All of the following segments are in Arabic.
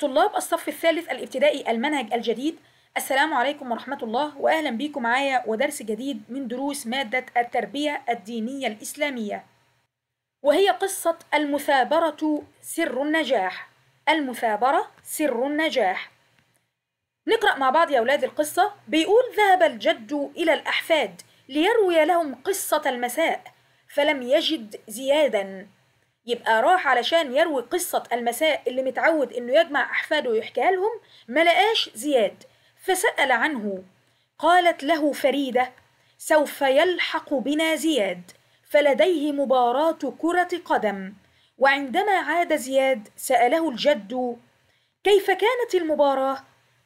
طلاب الصف الثالث الابتدائي المنهج الجديد السلام عليكم ورحمة الله وأهلا بيكم معايا ودرس جديد من دروس مادة التربية الدينية الإسلامية وهي قصة المثابرة سر النجاح المثابرة سر النجاح نقرأ مع بعض يا أولاد القصة بيقول ذهب الجد إلى الأحفاد ليروي لهم قصة المساء فلم يجد زيادا يبقى راح علشان يروي قصة المساء اللي متعود إنه يجمع أحفاده ويحكيها لهم ما لقاش زياد فسأل عنه قالت له فريدة سوف يلحق بنا زياد فلديه مباراة كرة قدم وعندما عاد زياد سأله الجد كيف كانت المباراة؟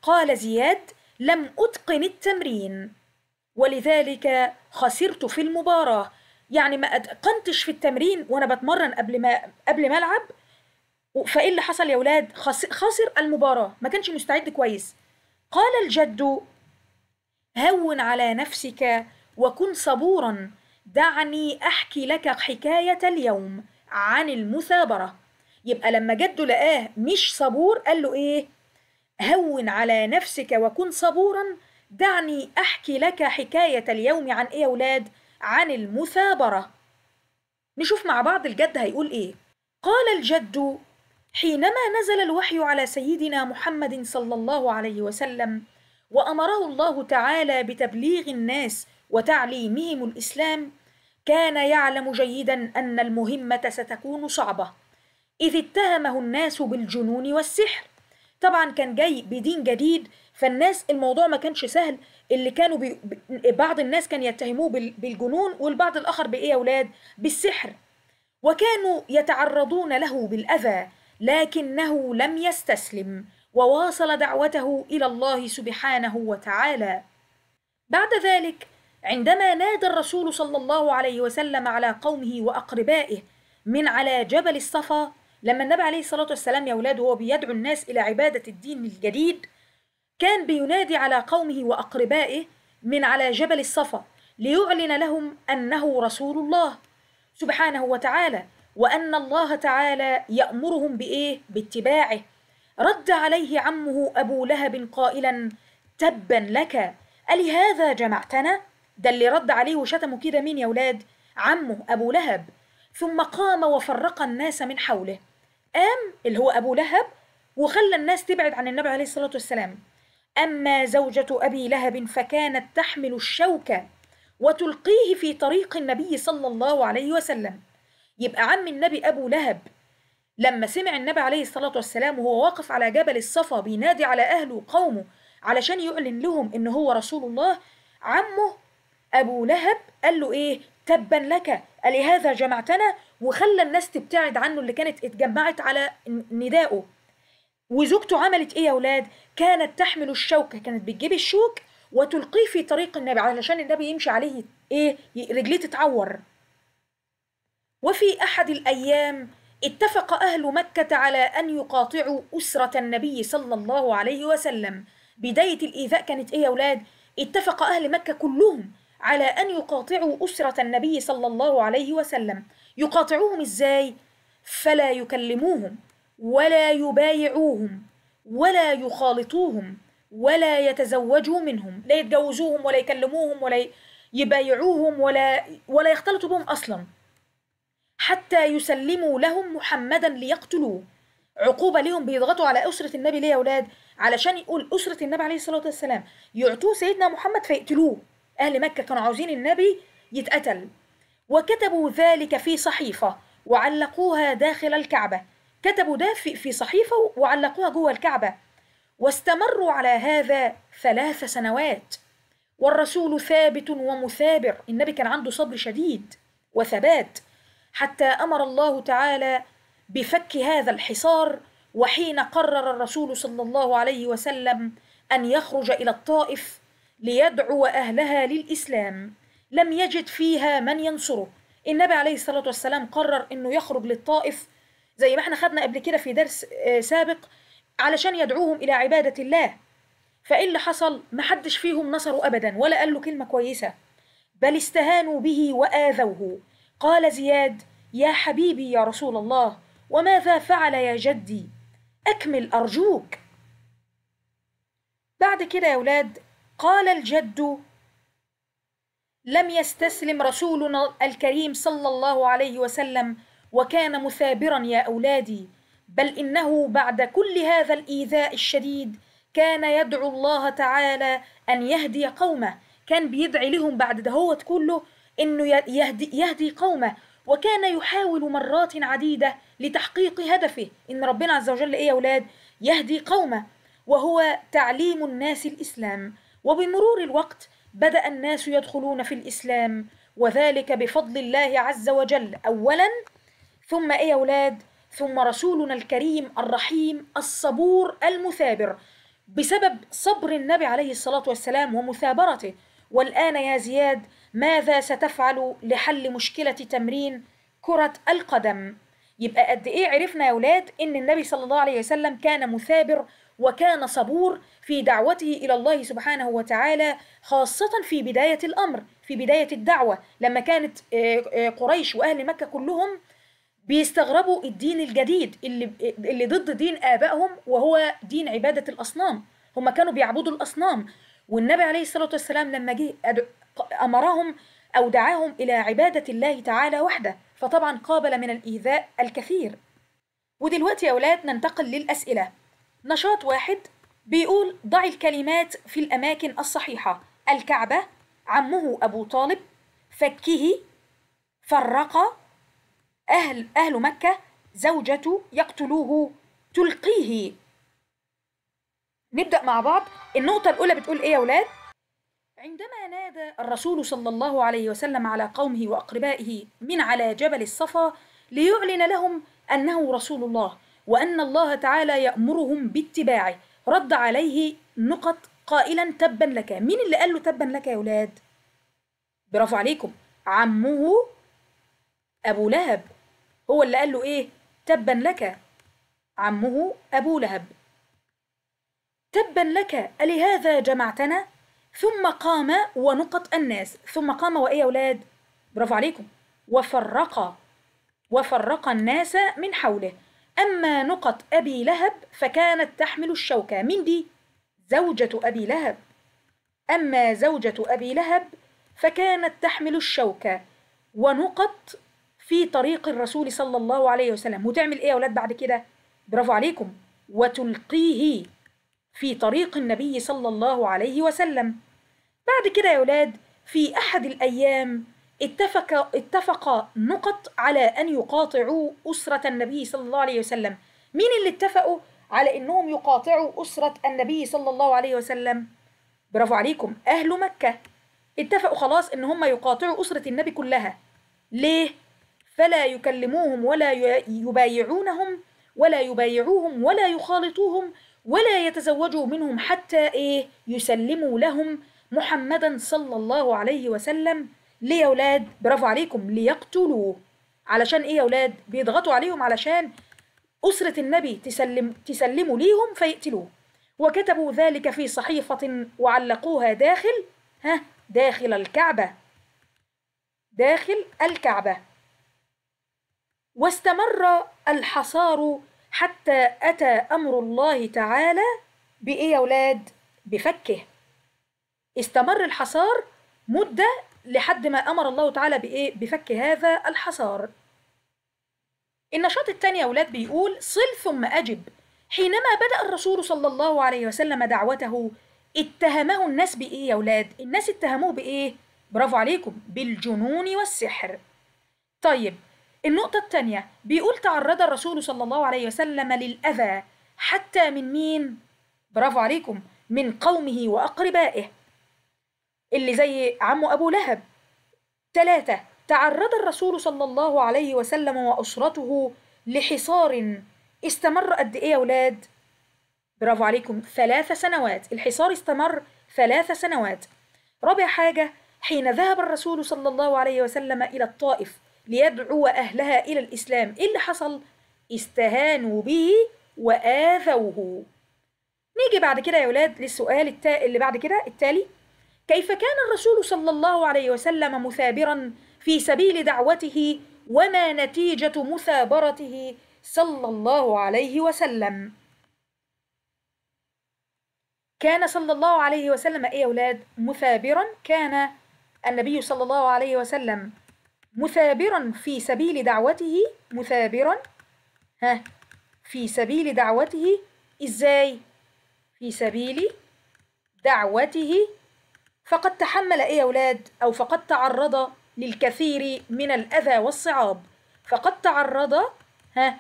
قال زياد لم أتقن التمرين ولذلك خسرت في المباراة يعني ما اتقنتش في التمرين وانا بتمرن قبل ما قبل ما العب فايه اللي حصل يا ولاد خسر المباراه ما كانش مستعد كويس قال الجد هون على نفسك وكن صبورا دعني احكي لك حكايه اليوم عن المثابره يبقى لما جده لقاه مش صبور قال له ايه هون على نفسك وكن صبورا دعني احكي لك حكايه اليوم عن ايه يا ولاد عن المثابرة نشوف مع بعض الجد هيقول إيه قال الجد حينما نزل الوحي على سيدنا محمد صلى الله عليه وسلم وأمره الله تعالى بتبليغ الناس وتعليمهم الإسلام كان يعلم جيدا أن المهمة ستكون صعبة إذ اتهمه الناس بالجنون والسحر طبعا كان جاي بدين جديد فالناس الموضوع ما كانش سهل اللي كانوا بي... بعض الناس كان يتهموه بالجنون والبعض الاخر بايه يا اولاد بالسحر وكانوا يتعرضون له بالاذى لكنه لم يستسلم وواصل دعوته الى الله سبحانه وتعالى بعد ذلك عندما نادى الرسول صلى الله عليه وسلم على قومه واقربائه من على جبل الصفا لما النبي عليه الصلاة والسلام يا أولاد وهو بيدعو الناس إلى عبادة الدين الجديد كان بينادي على قومه وأقربائه من على جبل الصفا ليعلن لهم أنه رسول الله سبحانه وتعالى وأن الله تعالى يأمرهم بإيه؟ باتباعه رد عليه عمه أبو لهب قائلا تبا لك ألهذا جمعتنا؟ ده اللي رد عليه وشتمه كده مين يا اولاد؟ عمه أبو لهب ثم قام وفرق الناس من حوله قام اللي هو أبو لهب وخلى الناس تبعد عن النبي عليه الصلاة والسلام أما زوجة أبي لهب فكانت تحمل الشوكة وتلقيه في طريق النبي صلى الله عليه وسلم يبقى عم النبي أبو لهب لما سمع النبي عليه الصلاة والسلام وهو واقف على جبل الصفا بينادي على أهله وقومه علشان يعلن لهم إن هو رسول الله عمه أبو لهب قال له إيه تبا لك ألهذا جمعتنا وخلى الناس تبتعد عنه اللي كانت اتجمعت على ندائه وزوجته عملت ايه يا اولاد كانت تحمل الشوكه كانت بتجيب الشوك وتلقيه في طريق النبي علشان النبي يمشي عليه ايه رجليه تتعور وفي احد الايام اتفق اهل مكه على ان يقاطعوا اسره النبي صلى الله عليه وسلم بدايه الايذاء كانت ايه يا اولاد اتفق اهل مكه كلهم على ان يقاطعوا اسره النبي صلى الله عليه وسلم يقاطعوهم إزاي؟ فلا يكلموهم ولا يبايعوهم ولا يخالطوهم ولا يتزوجوا منهم لا يتجوزوهم ولا يكلموهم ولا يبايعوهم ولا ولا يختلطوا بهم أصلا حتى يسلموا لهم محمدا ليقتلوه عقوبة ليهم بيضغطوا على أسرة النبي ليه يا أولاد علشان يقول أسرة النبي عليه الصلاة والسلام يعطوه سيدنا محمد فيقتلوه أهل مكة كانوا عاوزين النبي يتقتل وكتبوا ذلك في صحيفة وعلقوها داخل الكعبة كتبوا ده في صحيفة وعلقوها جوه الكعبة واستمروا على هذا ثلاث سنوات والرسول ثابت ومثابر النبي كان عنده صبر شديد وثبات حتى امر الله تعالى بفك هذا الحصار وحين قرر الرسول صلى الله عليه وسلم ان يخرج الى الطائف ليدعو اهلها للاسلام لم يجد فيها من ينصره النبي عليه الصلاة والسلام قرر أنه يخرج للطائف زي ما احنا خدنا قبل كده في درس آه، سابق علشان يدعوهم إلى عبادة الله فإيه اللي حصل؟ ما حدش فيهم نصره أبدا ولا قال له كلمة كويسة بل استهانوا به وآذوه قال زياد يا حبيبي يا رسول الله وماذا فعل يا جدي أكمل أرجوك بعد كده يا أولاد قال الجد لم يستسلم رسولنا الكريم صلى الله عليه وسلم وكان مثابرا يا اولادي بل انه بعد كل هذا الايذاء الشديد كان يدعو الله تعالى ان يهدي قومه كان بيدعي لهم بعد دهوت كله انه يهدي, يهدي قومه وكان يحاول مرات عديده لتحقيق هدفه ان ربنا عز وجل ايه يا اولاد يهدي قومه وهو تعليم الناس الاسلام وبمرور الوقت بدا الناس يدخلون في الاسلام وذلك بفضل الله عز وجل اولا ثم ايه يا اولاد ثم رسولنا الكريم الرحيم الصبور المثابر بسبب صبر النبي عليه الصلاه والسلام ومثابرته والان يا زياد ماذا ستفعل لحل مشكله تمرين كره القدم يبقى قد ايه عرفنا يا اولاد ان النبي صلى الله عليه وسلم كان مثابر وكان صبور في دعوته إلى الله سبحانه وتعالى خاصة في بداية الأمر في بداية الدعوة لما كانت آه، آه، قريش وأهل مكة كلهم بيستغربوا الدين الجديد اللي, اللي ضد دين آبائهم وهو دين عبادة الأصنام هم كانوا بيعبدوا الأصنام والنبي عليه الصلاة والسلام لما جه أمرهم أو دعاهم إلى عبادة الله تعالى وحده فطبعا قابل من الإيذاء الكثير ودلوقتي يا أولاد ننتقل للأسئلة نشاط واحد بيقول ضعي الكلمات في الأماكن الصحيحة الكعبة عمه أبو طالب فكه فرق أهل أهل مكة زوجة يقتلوه تلقيه نبدأ مع بعض النقطة الأولى بتقول إيه يا ولاد؟ عندما نادى الرسول صلى الله عليه وسلم على قومه وأقربائه من على جبل الصفا ليعلن لهم أنه رسول الله وأن الله تعالى يأمرهم باتباعه رد عليه نقط قائلا تبا لك مين اللي قال له تبا لك يا ولاد برافو عليكم عمه أبو لهب هو اللي قال له إيه تبا لك عمه أبو لهب تبا لك ألهذا جمعتنا ثم قام ونقط الناس ثم قام وإيه يا ولاد برافو عليكم وفرق وفرق الناس من حوله أما نقط أبي لهب فكانت تحمل الشوكة من دي؟ زوجة أبي لهب أما زوجة أبي لهب فكانت تحمل الشوكة ونقط في طريق الرسول صلى الله عليه وسلم وتعمل إيه يا أولاد بعد كده؟ برافو عليكم وتلقيه في طريق النبي صلى الله عليه وسلم بعد كده يا أولاد في أحد الأيام اتفق اتفق نقط على أن يقاطعوا أسرة النبي صلى الله عليه وسلم مين اللي اتفقوا على أنهم يقاطعوا أسرة النبي صلى الله عليه وسلم برافو عليكم أهل مكة اتفقوا خلاص أن هم يقاطعوا أسرة النبي كلها ليه؟ فلا يكلموهم ولا يبايعونهم ولا يبايعوهم ولا يخالطوهم ولا يتزوجوا منهم حتى إيه يسلموا لهم محمدا صلى الله عليه وسلم ليه يا ولاد برافو عليكم ليقتلوه علشان ايه يا ولاد بيضغطوا عليهم علشان أسرة النبي تسلم تسلموا ليهم فيقتلوه وكتبوا ذلك في صحيفة وعلقوها داخل ها داخل الكعبة داخل الكعبة واستمر الحصار حتى أتى أمر الله تعالى بإيه يا ولاد؟ بفكه استمر الحصار مدة لحد ما أمر الله تعالى بإيه؟ بفك هذا الحصار النشاط الثاني يا أولاد بيقول صل ثم أجب حينما بدأ الرسول صلى الله عليه وسلم دعوته اتهمه الناس بإيه يا أولاد؟ الناس اتهموه بإيه؟ برافو عليكم بالجنون والسحر طيب النقطة الثانية بيقول تعرض الرسول صلى الله عليه وسلم للأذى حتى من مين؟ برافو عليكم من قومه وأقربائه اللي زي عمه أبو لهب ثلاثة تعرض الرسول صلى الله عليه وسلم وأسرته لحصار استمر قد إيه يا ولاد؟ برافو عليكم ثلاث سنوات الحصار استمر ثلاث سنوات رابع حاجة حين ذهب الرسول صلى الله عليه وسلم إلى الطائف ليدعو أهلها إلى الإسلام إيه اللي حصل؟ استهانوا به وآذوه نيجي بعد كده يا ولاد للسؤال التا... اللي بعد كده التالي كيف كان الرسول صلى الله عليه وسلم مثابرا في سبيل دعوته وما نتيجة مثابرته صلى الله عليه وسلم كان صلى الله عليه وسلم أي أولاد مثابرا كان النبي صلى الله عليه وسلم مثابرا في سبيل دعوته مثابرا ها في سبيل دعوته إزاي في سبيل دعوته فقد تحمل إيه يا أولاد أو فقد تعرض للكثير من الأذى والصعاب فقد تعرض ها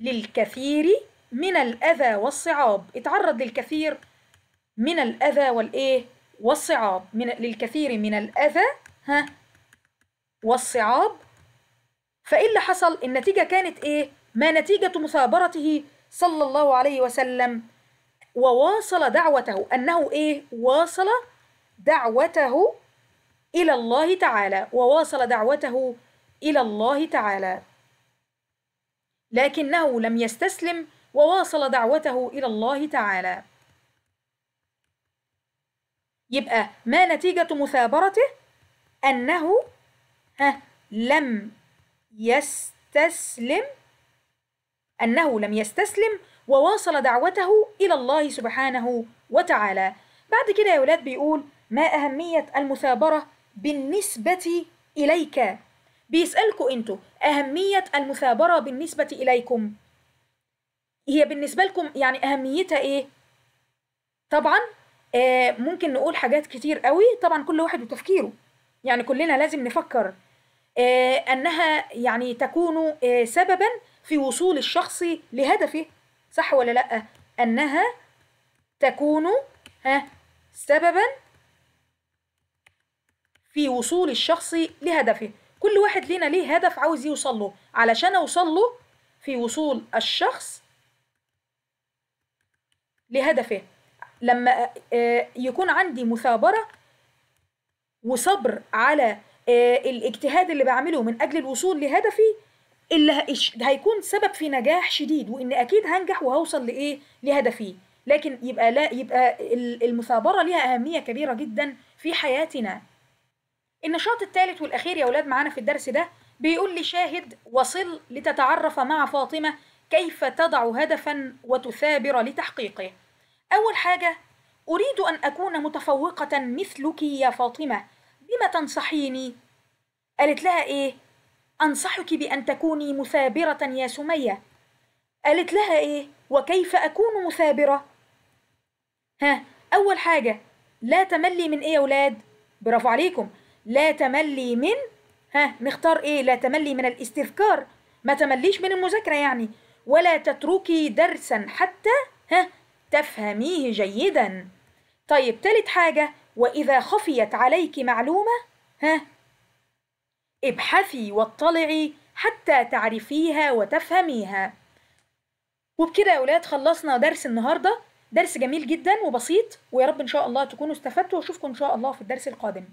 للكثير من الأذى والصعاب اتعرض للكثير من الأذى والإيه والصعاب من للكثير من الأذى ها والصعاب فإيه اللي حصل النتيجة كانت إيه ما نتيجة مثابرته صلى الله عليه وسلم وواصل دعوته أنه إيه واصل دعوته إلى الله تعالى وواصل دعوته إلى الله تعالى لكنه لم يستسلم وواصل دعوته إلى الله تعالى يبقى ما نتيجة مثابرته؟ أنه ها لم يستسلم أنه لم يستسلم وواصل دعوته إلى الله سبحانه وتعالى بعد كده يا ولاد بيقول ما أهمية المثابرة بالنسبة إليك بيسألكوا أنتوا أهمية المثابرة بالنسبة إليكم هي بالنسبة لكم يعني أهميتها إيه؟ طبعا آه ممكن نقول حاجات كتير قوي طبعا كل واحد وتفكيره يعني كلنا لازم نفكر آه أنها يعني تكون آه سببا في وصول الشخص لهدفه صح ولا لأ؟ أنها تكون ها سببا في وصول الشخص لهدفه كل واحد لينا ليه هدف عاوز يوصل له علشان اوصل له في وصول الشخص لهدفه لما آه، آه، يكون عندي مثابرة وصبر على آه، الاجتهاد اللي بعمله من أجل الوصول لهدفي اللي هيكون سبب في نجاح شديد وإن أكيد هنجح وهوصل لإيه لهدفي لكن يبقى لا يبقى المثابرة ليها أهمية كبيرة جدا في حياتنا النشاط الثالث والأخير يا أولاد معانا في الدرس ده بيقول لي شاهد وصل لتتعرف مع فاطمة كيف تضع هدفا وتثابر لتحقيقه أول حاجة أريد أن أكون متفوقة مثلك يا فاطمة بما تنصحيني؟ قالت لها إيه؟ أنصحك بأن تكوني مثابرة يا سمية قالت لها إيه؟ وكيف أكون مثابرة؟ ها أول حاجة لا تملي من إيه يا أولاد؟ برافو عليكم لا تملي من ها نختار ايه لا تملي من الاستذكار ما تمليش من المذاكرة يعني ولا تتركي درسا حتى ها تفهميه جيدا طيب تالت حاجة وإذا خفيت عليك معلومة ها ابحثي واطلعي حتى تعرفيها وتفهميها وبكده يا أولاد خلصنا درس النهاردة درس جميل جدا وبسيط ويا رب إن شاء الله تكونوا استفدتوا وأشوفكم إن شاء الله في الدرس القادم